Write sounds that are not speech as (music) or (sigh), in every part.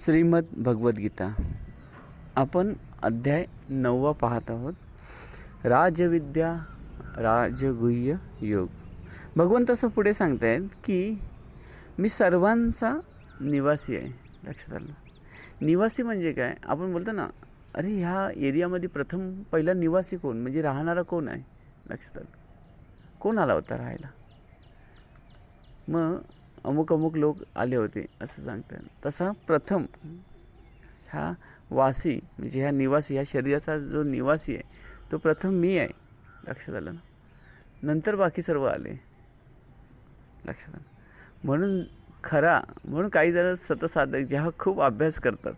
श्रीमद भगवद्गीता आपण अध्याय नववा पाहत आहोत राजविद्या राजगुह्य योग भगवंत असं पुढे सांगतायत की मी सर्वांचा निवासी आहे लक्षात आलं निवासी म्हणजे काय आपण बोलतो ना अरे ह्या एरियामध्ये प्रथम पहिला निवासी कोण म्हणजे राहणारा कोण आहे लक्षात आलं कोण आला होता राहायला मग अमुक अमुक लोक आले होते असं सांगतात तसा प्रथम ह्या वासी म्हणजे ह्या निवासी ह्या शरीराचा जो निवासी आहे तो प्रथम मी आहे लक्षात आलं ना नंतर बाकी सर्व आले लक्षात आलं म्हणून खरा म्हणून काही जण सतसाधक जेव्हा खूप अभ्यास करतात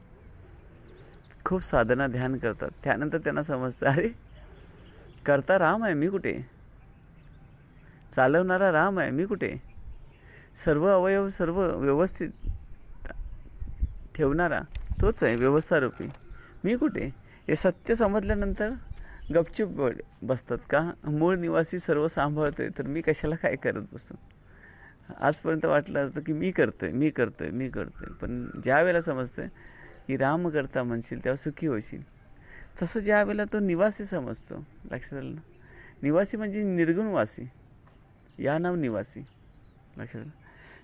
खूप साधना ध्यान करतात त्यानंतर त्यांना समजतं अरे करता राम आहे मी कुठे चालवणारा राम आहे मी कुठे सर्व अवयव सर्व व्यवस्थित ठेवणारा तोच आहे व्यवस्थारूपी मी कुठे हे सत्य समजल्यानंतर गपचूप बसतात का मूळ निवासी सर्व सांभाळतोय तर मी कशाला काय करत बसू आजपर्यंत वाटलं होतं की मी करतोय मी करतोय मी करतोय पण ज्या वेळेला समजतं की राम करता म्हणशील तेव्हा सुखी होशील तसं ज्या वेळेला तो निवासी समजतो लक्षात आलं निवासी म्हणजे निर्गुणवासी या नाव निवासी लक्षात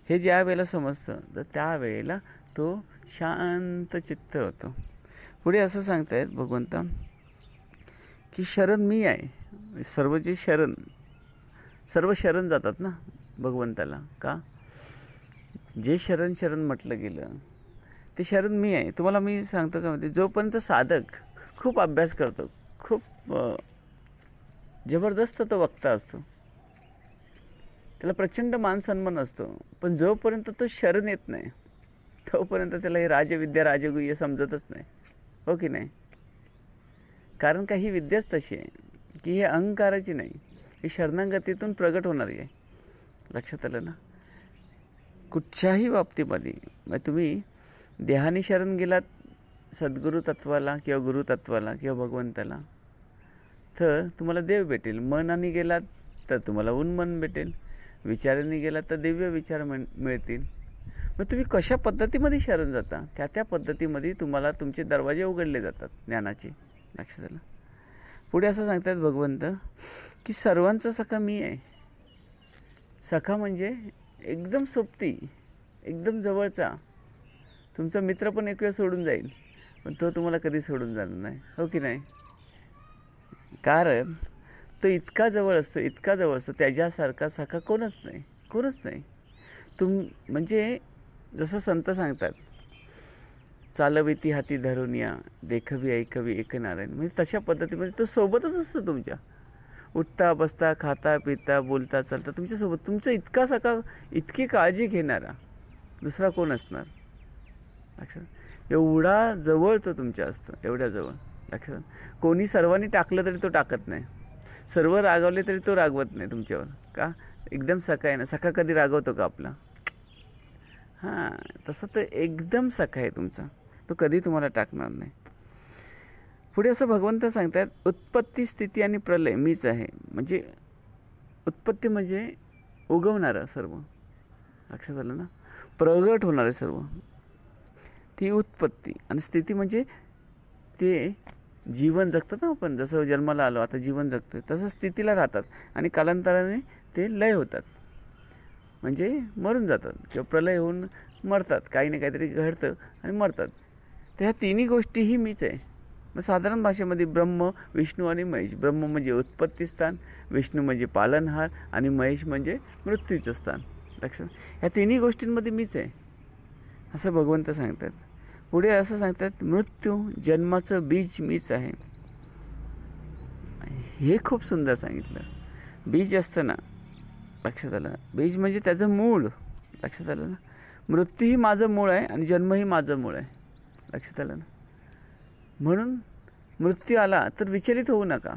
हे ज्या वेळेला समजतं तर त्यावेळेला तो शांत चित्त होतो पुढे असं सांगतायत भगवंत की शरण मी आहे सर्वचे शरण सर्व शरण जातात ना भगवंताला का जे शरण शरण म्हटलं गेलं ते शरण मी आहे तुम्हाला मी सांगतो का म्हणजे जोपर्यंत साधक खूप अभ्यास करतो खूप जबरदस्त तो वक्ता असतो त्याला प्रचंड मानसन्मान असतो पण जोपर्यंत तो शरण येत नाही तोपर्यंत त्याला हे राजविद्या राजगुह्य समजतच नाही हो की नाही कारण का ही विद्याच तशी आहे की हे अहंकाराची नाही ही शरणागतीतून प्रगट होणारी आहे लक्षात आलं ना कुठच्याही बाबतीमध्ये मग तुम्ही देहानी शरण गेलात सद्गुरु तत्वाला किंवा गुरु तत्वाला किंवा भगवंताला तर तुम्हाला देव भेटेल मनाने गेलात तर तुम्हाला उन्मन भेटेल विचाराने गेला तर दिव्य विचार मिळतील मग तुम्ही कशा पद्धतीमध्ये शरण जाता त्या त्या पद्धतीमध्ये तुम्हाला तुमचे दरवाजे उघडले जातात ज्ञानाचे नक्षत्राला पुढे असं सांगतात भगवंत की सर्वांचा सखा मी आहे सखा म्हणजे एकदम सोपती एकदम जवळचा तुमचा मित्र पण एक वेळ सोडून जाईल पण तो तुम्हाला कधी सोडून जाणार नाही हो की नाही कारण तो इतका जवळ असतो इतका जवळ असतो त्याच्यासारखा साखा कोणच नाही कोणच नाही तुम म्हणजे जसं संत सांगतात चालविती हाती धरून या देखवी ऐकवी एक नारायण म्हणजे तशा पद्धतीमध्ये तो सोबतच असतो तुमच्या उठता बसता खाता पिता बोलता चालता तुमच्यासोबत तुमचं इतका सका इतकी काळजी घेणारा दुसरा कोण असणार लक्षात एवढा जवळ तो तुमच्या असतो एवढ्या जवळ लक्षात कोणी सर्वांनी टाकलं तरी तो टाकत नाही सर्व रागावले तरी तो रागवत नाही तुमच्यावर का एकदम सखा आहे ना सखा कधी रागवतो का आपला हां तसं तर एकदम सखा आहे तुमचा तो कधी तुम्हाला टाकणार नाही पुढे असं भगवंत सांगतात उत्पत्ती स्थिती आणि प्रलय मीच आहे म्हणजे उत्पत्ती म्हणजे उगवणारं सर्व लक्षात आलं ना प्रगट होणारे सर्व ती उत्पत्ती आणि स्थिती म्हणजे ते जीवन जगतात ना आपण जसं जन्माला आलो आता जीवन जगतं तसं स्थितीला राहतात आणि कालांतराने ते लय होतात म्हणजे मरून जातात किंवा प्रलय होऊन मरतात काही ना काहीतरी घडतं आणि मरतात तर ह्या तिन्ही गोष्टीही मीच आहे मग साधारण भाषेमध्ये ब्रह्म विष्णू आणि महेश ब्रह्म म्हणजे उत्पत्ती स्थान विष्णू म्हणजे पालनहार आणि महेश म्हणजे मृत्यूचं स्थान लक्षात ह्या तिन्ही गोष्टींमध्ये मीच आहे असं भगवंत सांगतात पुढे असं सांगतात मृत्यू जन्माचं बीज मीच आहे हे खूप सुंदर सांगितलं बीज असतं ना लक्षात आलं बीज म्हणजे त्याचं मूळ लक्षात आलं ना मृत्यू ही माझं मूळ आहे आणि जन्मही माझं मूळ आहे लक्षात आलं ना म्हणून मृत्यू आला तर विचलित होऊ नका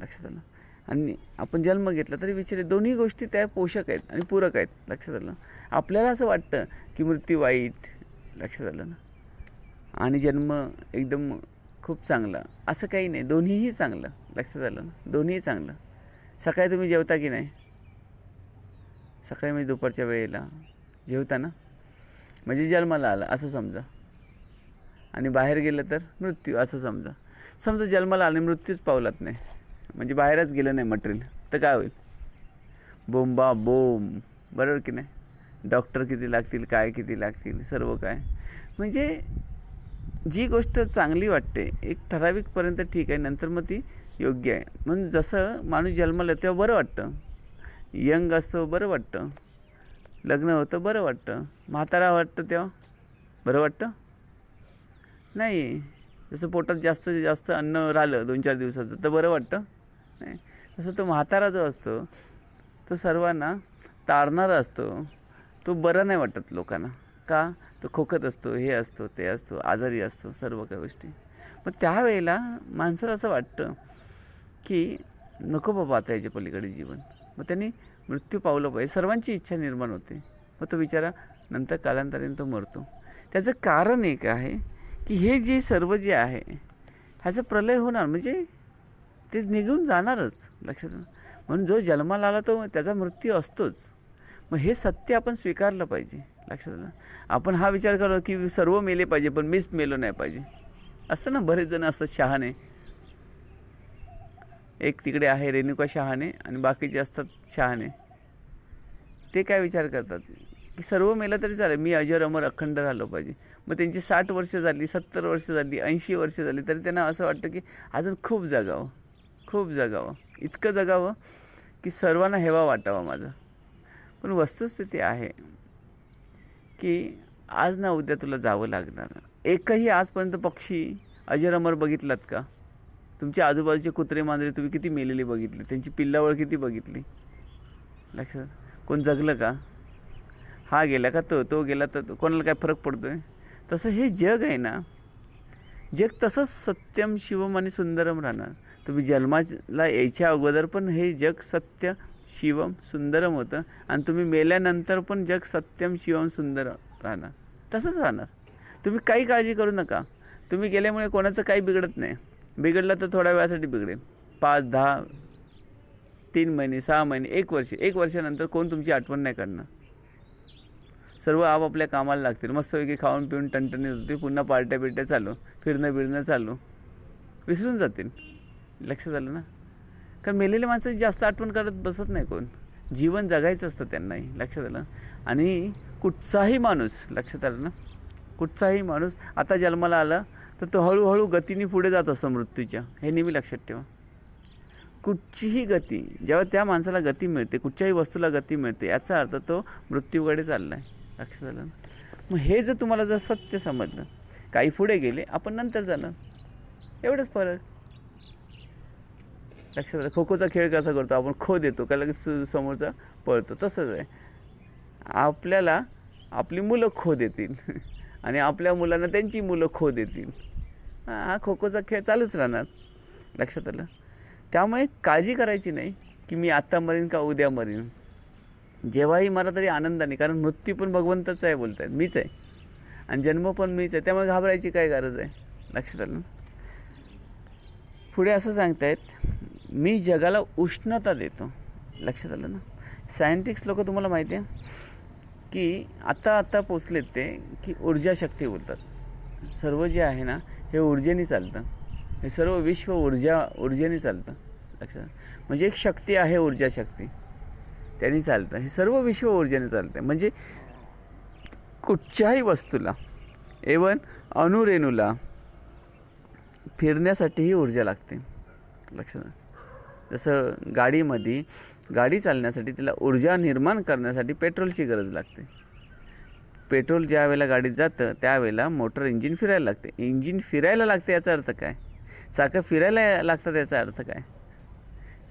लक्षात आलं आणि आपण जन्म घेतला तरी विचलित दोन्ही गोष्टी त्या पोषक आहेत आणि पूरक आहेत लक्षात आलं आपल्याला असं वाटतं की मृत्यू वाईट लक्षात आलं ना आणि जन्म एकदम खूप चांगला असं काही नाही दोन्हीही चांगलं लक्षात आलं ना दोन्हीही चांगलं सकाळी तुम्ही जेवता की नाही सकाळी म्हणजे दुपारच्या वेळेला जेवता ना म्हणजे जन्माला आलं असं समजा आणि बाहेर गेलं तर मृत्यू असं समजा समजा जन्माला आलं मृत्यूच पावलात नाही म्हणजे बाहेरच गेलं नाही मटेरियल तर काय होईल बोंबा बोम बरोबर की नाही डॉक्टर किती लागतील काय किती लागतील सर्व काय म्हणजे जी गोष्ट चांगली वाटते एक ठराविकपर्यंत ठीक आहे नंतर मग ती योग्य आहे म्हणून जसं माणूस जन्मला तेव्हा बरं वाटतं यंग असतो बरं वाटतं लग्न होतं बरं वाटतं म्हातारा वाटतं तेव्हा बरं वाटतं नाही जसं पोटात जास्त जास्त अन्न राहिलं दोन चार दिवसाचं तर बरं वाटतं नाही तसं तो म्हातारा जो असतो तो सर्वांना ताडणारा असतो तो बरं नाही वाटत लोकांना का तो खोकत असतो हे असतो ते असतो आजारी असतो सर्व काही गोष्टी मग त्यावेळेला माणसाला असं वाटतं की नको बाबा आता याच्या पलीकडे जीवन मग त्यांनी मृत्यू पावलं पाहिजे सर्वांची इच्छा निर्माण होते मग तो विचारा नंतर कालांतराने तो मरतो त्याचं कारण एक आहे की हे जे सर्व जे आहे ह्याचं प्रलय होणार म्हणजे ते निघून जाणारच लक्षात म्हणून जो जन्माला आला तो त्याचा मृत्यू असतोच मग हे सत्य आपण स्वीकारलं पाहिजे लक्षात आलं आपण हा विचार करतो की सर्व मेले पाहिजे पण मीच मेलो नाही पाहिजे असतं ना बरेच जण असतात शहाणे एक तिकडे आहे रेणुका शहाणे आणि बाकीचे असतात शहाणे ते काय विचार करतात की सर्व मेलं तरी चालेल मी अजर अमर अखंड झालो पाहिजे मग त्यांची साठ वर्ष झाली सत्तर वर्ष झाली ऐंशी वर्ष झाली तरी त्यांना असं वाटतं की अजून खूप जगावं खूप जगावं इतकं जगावं की सर्वांना हेवा वाटावा माझा पण वस्तुस्थिती आहे की आज ना उद्या तुला जावं लागणार एकही आजपर्यंत पक्षी अजर अमर बघितलात का तुमच्या आजूबाजूचे कुत्रे मांजरे तुम्ही किती मेलेली बघितली त्यांची पिल्लावळ किती बघितली लक्षात कोण जगलं का हा गेला का तो तो गेला तर कोणाला काय फरक पडतो आहे तसं हे जग आहे ना जग तसंच सत्यम शिवम आणि सुंदरम राहणार तुम्ही जन्माला यायच्या अगोदर पण हे जग सत्य शिवम सुंदरम होतं आणि तुम्ही मेल्यानंतर पण जग सत्यम शिवम सुंदर राहणार तसंच राहणार तुम्ही काही काळजी करू नका तुम्ही गेल्यामुळे कोणाचं काही बिघडत नाही बिघडलं तर थोड्या वेळासाठी बिघडेल पाच दहा तीन महिने सहा महिने एक वर्ष एक वर्षानंतर कोण तुमची आठवण नाही करणार सर्व आपापल्या कामाला लागतील मस्तपैकी खाऊन पिऊन टणटणीत होती पुन्हा पार्ट्या बिट्या चालू फिरणं बिरणं चालू विसरून जातील लक्षात आलं ना कारण मेलेले माणसं जास्त आठवण करत बसत नाही कोण जीवन जगायचं असतं त्यांनाही लक्षात आलं आणि कुठचाही माणूस लक्षात आलं ना कुठचाही माणूस आता जन्माला आला तर तो हळूहळू गतीने पुढे जात असतो मृत्यूच्या हे नेहमी लक्षात ठेवा कुठचीही गती जेव्हा त्या माणसाला गती मिळते कुठच्याही वस्तूला गती मिळते याचा अर्थ तो मृत्यूकडे चालला आहे लक्षात आलं मग हे जर तुम्हाला जर सत्य समजलं काही पुढे गेले आपण नंतर झालं एवढंच फरक लक्षात खो खोचा खेळ कसा करतो आपण खो देतो का लगेच समोरचा पळतो तसंच आहे आपल्याला आपली मुलं खो देतील (laughs) आणि आपल्या मुलांना त्यांची मुलं खो देतील हा खो खोचा खेळ चालूच राहणार लक्षात आलं त्यामुळे काळजी करायची नाही की मी आत्ता मरीन का उद्या मरीन जेव्हाही मला तरी आनंद नाही कारण मृत्यू पण भगवंतच आहे बोलत आहेत मीच आहे आणि जन्म पण मीच आहे त्यामुळे घाबरायची काय गरज आहे लक्षात आलं पुढे असं सांगतायत मी जगाला उष्णता देतो लक्षात आलं ना सायंटिक्स लोक तुम्हाला माहिती आहे की आत्ता आत्ता पोचलेत ते की ऊर्जा शक्ती बोलतात सर्व जे आहे ना हे ऊर्जेने चालतं हे सर्व विश्व ऊर्जा ऊर्जेने चालतं लक्षात म्हणजे एक शक्ती आहे ऊर्जा शक्ती त्यांनी चालतं हे सर्व विश्व ऊर्जेने चालतं म्हणजे कुठच्याही वस्तूला एवन अणुरेणूला फिरण्यासाठीही ऊर्जा लागते लक्षात जसं गाडीमध्ये गाडी चालण्यासाठी तिला ऊर्जा निर्माण करण्यासाठी पेट्रोलची गरज लागते पेट्रोल ज्या वेळेला गाडीत जातं त्यावेळेला मोटर इंजिन फिरायला लागते इंजिन फिरायला लागते याचा अर्थ काय चाकं फिरायला लागतात याचा अर्थ काय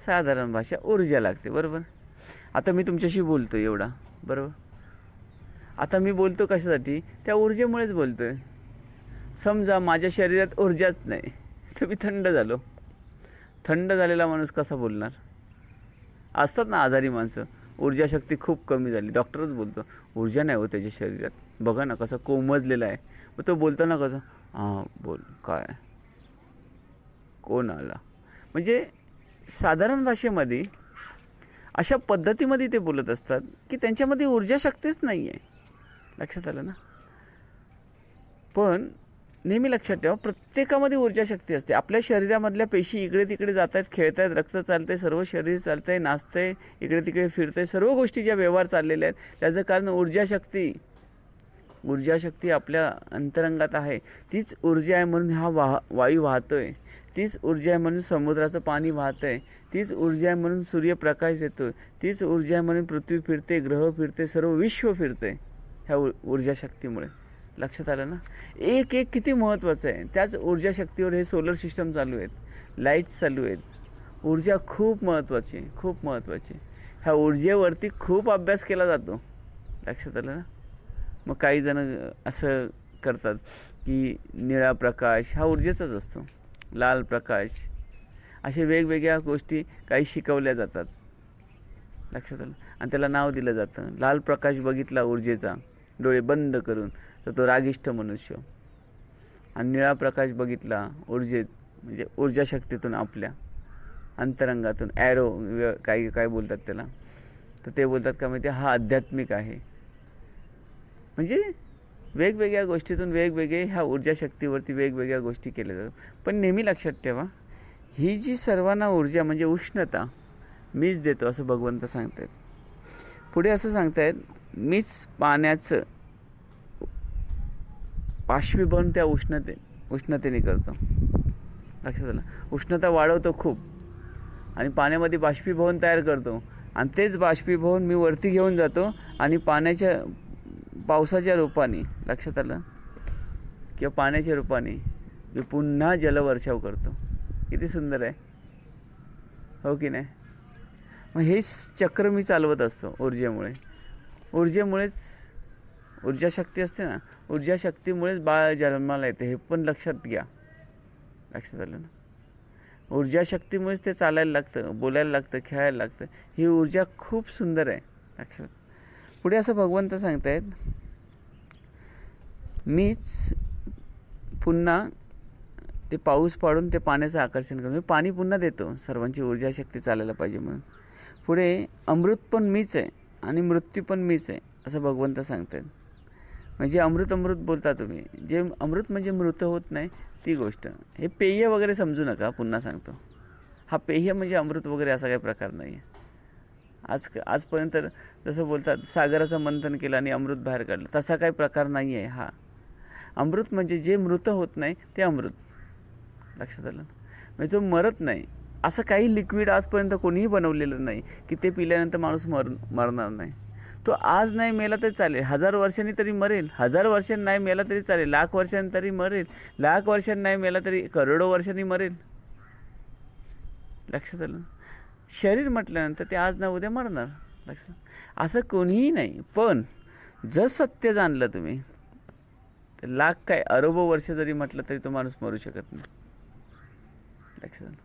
साधारण भाषा ऊर्जा लागते बरोबर आता मी तुमच्याशी बोलतो एवढा बरोबर आता मी बोलतो कशासाठी त्या ऊर्जेमुळेच बोलतो आहे समजा माझ्या शरीरात ऊर्जाच नाही तर मी थंड झालो थंड झालेला माणूस कसा बोलणार असतात ना आजारी माणसं ऊर्जाशक्ती खूप कमी झाली डॉक्टरच बोलतो ऊर्जा नाही हो त्याच्या शरीरात बघा ना कसं कोमजलेला आहे मग तो बोलतो ना कसं हां बोल काय कोण आला म्हणजे साधारण भाषेमध्ये अशा पद्धतीमध्ये ते बोलत असतात की त्यांच्यामध्ये ऊर्जाशक्तीच नाही आहे लक्षात आलं ना पण नेहमी लक्षात ठेवा प्रत्येकामध्ये ऊर्जा शक्ती असते आपल्या शरीरामधल्या पेशी इकडे तिकडे जात आहेत खेळत आहेत रक्त चालतंय सर्व शरीर चालतंय आहे इकडे तिकडे फिरतंय सर्व गोष्टी ज्या व्यवहार चाललेल्या आहेत त्याचं कारण ऊर्जा शक्ती ऊर्जा शक्ती आपल्या अंतरंगात आहे तीच ऊर्जा आहे म्हणून हा वाह वायू वाहतोय तीच ऊर्जा आहे म्हणून समुद्राचं पाणी वाहतं आहे तीच ऊर्जा आहे म्हणून सूर्यप्रकाश येतो तीच ऊर्जा आहे म्हणून पृथ्वी फिरते ग्रह फिरते सर्व विश्व फिरते ह्या ऊर्जा शक्तीमुळे लक्षात आलं ना एक एक किती महत्त्वाचं आहे त्याच ऊर्जा शक्तीवर हे सोलर सिस्टम चालू आहेत लाईट्स चालू आहेत ऊर्जा खूप महत्त्वाची खूप महत्त्वाची ह्या ऊर्जेवरती खूप अभ्यास केला जातो लक्षात आलं ना मग काही जण असं करतात की निळा प्रकाश हा ऊर्जेचाच असतो लाल प्रकाश असे वेगवेगळ्या गोष्टी काही शिकवल्या जातात लक्षात आलं आणि त्याला नाव दिलं जातं लाल प्रकाश बघितला ऊर्जेचा डोळे बंद करून तर तो रागिष्ठ मनुष्य आणि निळा प्रकाश बघितला ऊर्जेत म्हणजे ऊर्जा शक्तीतून आपल्या अंतरंगातून ॲरो काही काय बोलतात त्याला तर ते बोलतात का माहिती हा आध्यात्मिक आहे म्हणजे वेगवेगळ्या गोष्टीतून वेगवेगळे ह्या ऊर्जा शक्तीवरती वेगवेगळ्या गोष्टी केल्या जातात पण नेहमी लक्षात ठेवा ही जी सर्वांना ऊर्जा म्हणजे उष्णता मीच देतो असं भगवंत सांगतायत पुढे असं सांगतायत मीच पाण्याचं बाष्पीभवन त्या उष्णते उष्णतेने करतो लक्षात आलं उष्णता वाढवतो खूप आणि पाण्यामध्ये बाष्पीभवन तयार करतो आणि तेच बाष्पीभवन मी वरती घेऊन जातो आणि पाण्याच्या पावसाच्या रूपाने लक्षात आलं किंवा पाण्याच्या रूपाने मी पुन्हा जलवर्षाव करतो किती सुंदर आहे हो की नाही मग हेच चक्र मी चालवत असतो ऊर्जेमुळे ऊर्जेमुळेच ऊर्जाशक्ती असते ना ऊर्जाशक्तीमुळेच बाळ जन्माला येते हे पण लक्षात घ्या लक्षात आलं ना ऊर्जाशक्तीमुळेच ते चालायला लागतं बोलायला लागतं खेळायला लागतं ही ऊर्जा खूप सुंदर आहे लक्षात पुढे असं भगवंत सांगतायत मीच पुन्हा ते पाऊस पाडून ते पाण्याचं आकर्षण करून पाणी पुन्हा देतो सर्वांची ऊर्जाशक्ती चालायला पाहिजे म्हणून पुढे अमृत पण मीच आहे आणि मृत्यू पण मीच आहे असं भगवंत सांगतात म्हणजे अमृत अमृत बोलता तुम्ही जे अमृत म्हणजे मृत होत नाही ती गोष्ट हे पेय वगैरे समजू नका पुन्हा सांगतो हा पेय म्हणजे अमृत वगैरे असा काही प्रकार नाही आहे आज आजपर्यंत जसं बोलतात सागराचं मंथन केलं आणि अमृत बाहेर काढलं तसा काही प्रकार नाही आहे हा अमृत म्हणजे जे मृत होत नाही ते अमृत लक्षात आलं म्हणजे जो मरत नाही असं काही लिक्विड आजपर्यंत कोणीही बनवलेलं नाही की ते पिल्यानंतर माणूस मर मरणार नाही तो आज नाही मेला तरी चालेल हजार वर्षांनी तरी मरेल हजार वर्षांनी नाही मेला तरी चालेल लाख वर्षांनी तरी मरेल लाख वर्षांनी नाही मेला तरी करोडो वर्षांनी मरेल लक्षात आलं शरीर म्हटल्यानंतर ते आज ना उद्या मरणार लक्षात असं कोणीही नाही पण जर सत्य जाणलं तुम्ही तर लाख काय अरोबो वर्ष जरी म्हटलं तरी तो माणूस मरू शकत नाही लक्षात आलं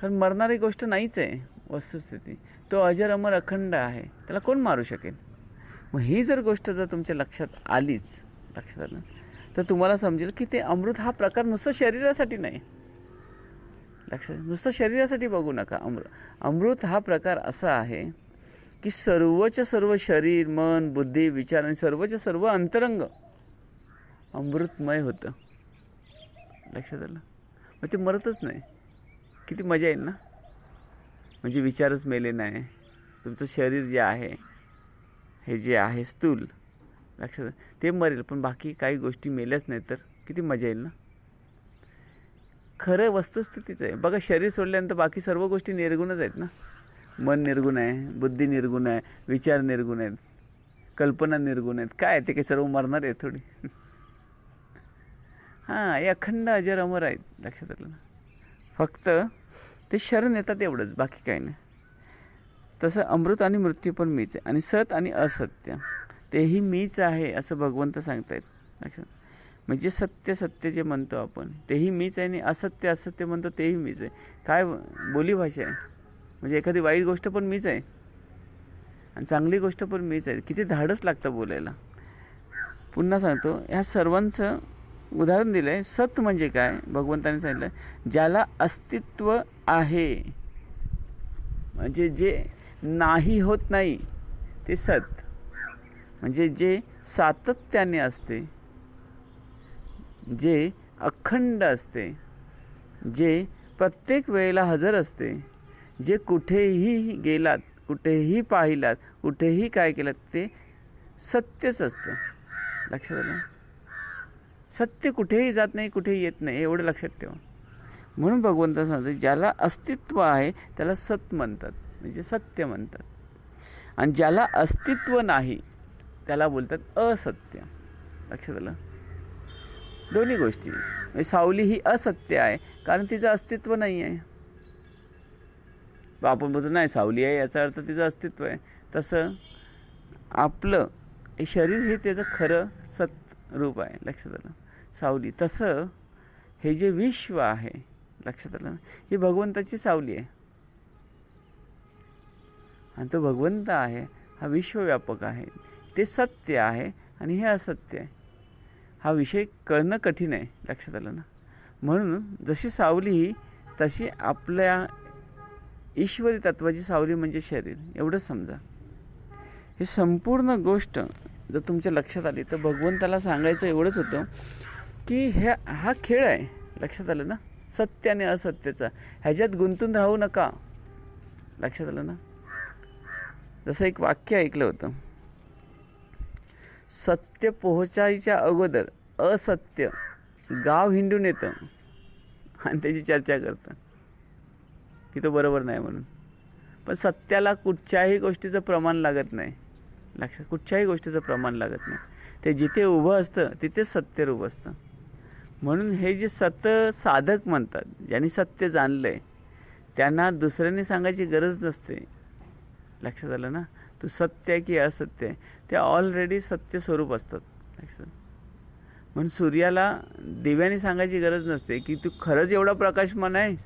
कारण मरणारी गोष्ट नाहीच आहे वस्तुस्थिती तो अजर अमर अखंड आहे त्याला कोण मारू शकेल मग ही जर गोष्ट जर तुमच्या लक्षात आलीच लक्षात आलं तर तुम्हाला समजेल की ते अमृत हा प्रकार नुसतं शरीरासाठी नाही लक्षात नुसतं शरीरासाठी बघू नका अमृत अमृत हा प्रकार असा आहे की सर्वच सर्व शरीर मन बुद्धी विचार आणि सर्वच्या सर्व अंतरंग अमृतमय होतं लक्षात आलं मग ते मरतच नाही किती मजा येईल ना म्हणजे विचारच मेले नाही तुमचं शरीर जे आहे हे जे आहे स्थूल लक्षात ते मरेल पण बाकी काही गोष्टी मेल्याच नाही तर किती मजा येईल ना खरं वस्तुस्थितीचं आहे बघा शरीर सोडल्यानंतर बाकी सर्व गोष्टी निर्गुणच आहेत ना मन निर्गुण आहे बुद्धी निर्गुण आहे विचार निर्गुण आहेत कल्पना निर्गुण आहेत काय ते काही सर्व मरणार आहे थोडी (laughs) हां हे अखंड अजर अमर आहेत लक्षात आलं ना फक्त ते शरण येतात एवढंच बाकी काही नाही तसं अमृत आणि मृत्यू पण मीच आहे आणि सत आणि असत्य तेही मीच आहे असं भगवंत सांगतायत लक्षात म्हणजे सत्य सत्य जे म्हणतो आपण तेही मीच आहे आणि असत्य असत्य म्हणतो तेही मीच आहे काय बोलीभाषा आहे म्हणजे एखादी वाईट गोष्ट पण मीच आहे आणि चांगली गोष्ट पण मीच आहे किती धाडस लागतं बोलायला पुन्हा सांगतो ह्या सर्वांचं उदाहरण दिलं आहे सत म्हणजे काय भगवंताने सांगितलं ज्याला अस्तित्व आहे म्हणजे जे नाही होत नाही ते सत म्हणजे जे सातत्याने असते जे अखंड असते जे प्रत्येक वेळेला हजर असते जे कुठेही गेलात कुठेही पाहिलात कुठेही काय केलं ते सत्यच असतं लक्षात आलं सत्य कुठेही जात नाही कुठेही येत नाही एवढं लक्षात ठेवा म्हणून भगवंत सांगतो ज्याला अस्तित्व आहे त्याला सत म्हणतात म्हणजे सत्य म्हणतात आणि ज्याला अस्तित्व नाही त्याला बोलतात असत्य लक्षात आलं दोन्ही गोष्टी म्हणजे सावली ही असत्य आहे कारण तिचं अस्तित्व नाही आहे आपण बोलतो नाही सावली आहे याचा अर्थ तिचं अस्तित्व आहे तसं आपलं शरीर हे त्याचं खरं सत्य रूप आहे लक्षात आलं सावली तसं हे जे विश्व आहे लक्षात आलं ही भगवंताची सावली आहे आणि तो भगवंत आहे हा विश्वव्यापक आहे ते सत्य आहे आणि हे असत्य आहे हा विषय कळणं कठीण आहे लक्षात आलं ना म्हणून जशी सावली ही तशी आपल्या ईश्वरी तत्वाची सावली म्हणजे शरीर एवढंच समजा हे संपूर्ण गोष्ट जर तुमच्या लक्षात आली तर भगवंताला सांगायचं एवढंच होतं की ह्या हा खेळ आहे लक्षात आलं ना सत्य आणि असत्याचा ह्याच्यात गुंतून राहू नका लक्षात आलं ना जसं एक वाक्य ऐकलं होतं सत्य पोहोचायच्या अगोदर असत्य गाव हिंडून येतं आणि त्याची चर्चा करतं की तो बरोबर नाही म्हणून पण सत्याला कुठच्याही गोष्टीचं प्रमाण लागत नाही लक्षात कुठच्याही गोष्टीचं प्रमाण लागत नाही ते जिथे उभं असतं तिथे सत्य रूप असतं म्हणून हे जे सत साधक म्हणतात ज्यांनी सत्य जाणलं आहे त्यांना दुसऱ्यांनी सांगायची गरज नसते लक्षात आलं ना तू सत्य आहे की असत्य आहे ते ऑलरेडी सत्य स्वरूप असतात लक्षात म्हणून सूर्याला दिव्याने सांगायची गरज नसते की तू खरंच एवढा प्रकाशमान आहेस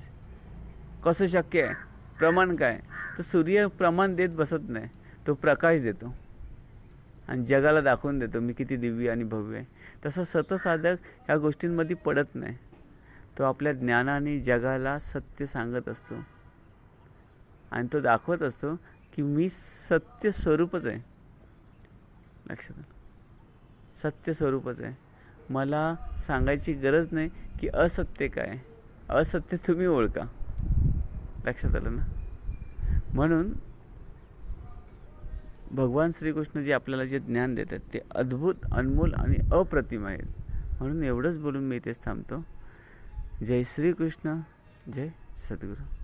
कसं शक्य आहे प्रमाण काय तर सूर्य प्रमाण देत बसत नाही तो प्रकाश देतो आणि जगाला दाखवून देतो मी किती दिव्य आणि भव्य आहे तसं सतसाधक ह्या गोष्टींमध्ये पडत नाही तो आपल्या ज्ञानाने जगाला सत्य सांगत असतो आणि तो दाखवत असतो की मी सत्य स्वरूपच आहे लक्षात सत्य स्वरूपच आहे मला सांगायची गरज नाही की असत्य काय असत्य तुम्ही ओळखा लक्षात आलं ना म्हणून भगवान श्रीकृष्ण जे आपल्याला जे ज्ञान देतात ते अद्भुत अनमोल आणि अप्रतिम आहेत म्हणून एवढंच बोलून मी इथेच थांबतो जय श्रीकृष्ण जय सद्गुरू